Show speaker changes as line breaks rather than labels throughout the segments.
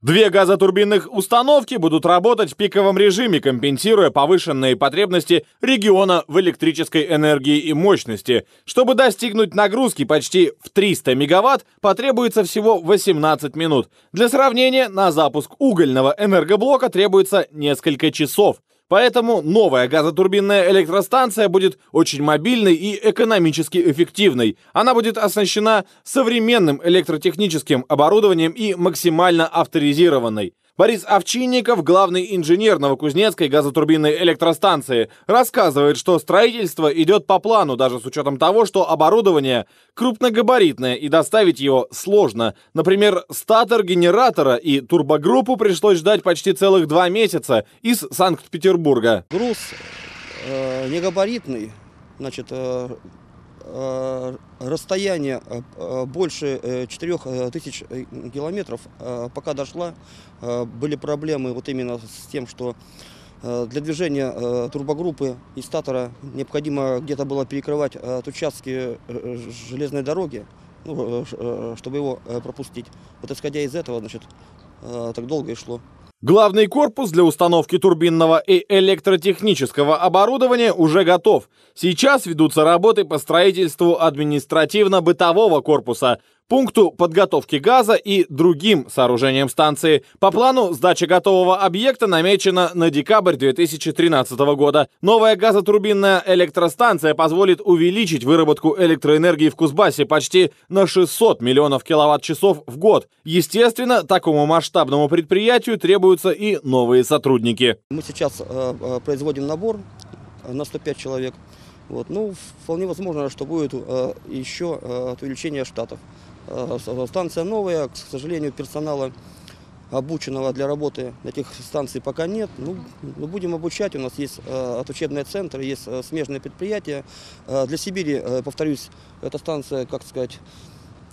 Две газотурбинных установки будут работать в пиковом режиме, компенсируя повышенные потребности региона в электрической энергии и мощности. Чтобы достигнуть нагрузки почти в 300 мегаватт, потребуется всего 18 минут. Для сравнения, на запуск угольного энергоблока требуется несколько часов. Поэтому новая газотурбинная электростанция будет очень мобильной и экономически эффективной. Она будет оснащена современным электротехническим оборудованием и максимально авторизированной. Борис Овчинников, главный инженер Новокузнецкой газотурбинной электростанции, рассказывает, что строительство идет по плану, даже с учетом того, что оборудование крупногабаритное и доставить его сложно. Например, статор генератора и турбогруппу пришлось ждать почти целых два месяца из Санкт-Петербурга. Груз
э, негабаритный, значит, э, Э, расстояние э, больше 4000 э, километров, пока дошла, были проблемы вот именно с тем, что для движения турбогруппы и статора необходимо где-то было перекрывать от участки железной дороги, ну, чтобы его пропустить. Вот исходя из этого, значит,
так долго и шло. Главный корпус для установки турбинного и электротехнического оборудования уже готов. Сейчас ведутся работы по строительству административно-бытового корпуса, пункту подготовки газа и другим сооружениям станции. По плану сдача готового объекта намечена на декабрь 2013 года. Новая газотурбинная электростанция позволит увеличить выработку электроэнергии в Кузбассе почти на 600 миллионов киловатт-часов в год. Естественно, такому масштабному предприятию требуются и новые сотрудники.
Мы сейчас э, э производим набор на 105 человек – вот. Ну, вполне возможно, что будет э, еще э, от штатов. Э, э, станция новая, к сожалению, персонала обученного для работы на этих станций пока нет. Ну, ну будем обучать. У нас есть э, от центр, есть э, смежные предприятия. Э, для Сибири, э, повторюсь, эта станция, как сказать,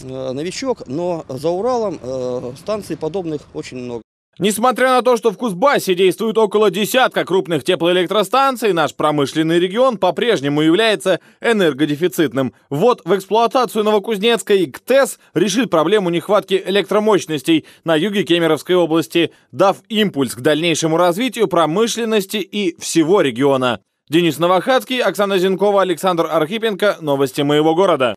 э, новичок, но за Уралом э, станций
подобных очень много. Несмотря на то, что в Кузбассе действует около десятка крупных теплоэлектростанций, наш промышленный регион по-прежнему является энергодефицитным. Вот в эксплуатацию Новокузнецка и КТЭС решит проблему нехватки электромощностей на юге Кемеровской области, дав импульс к дальнейшему развитию промышленности и всего региона. Денис Новохадский, Оксана Зинкова, Александр Архипенко. Новости моего города.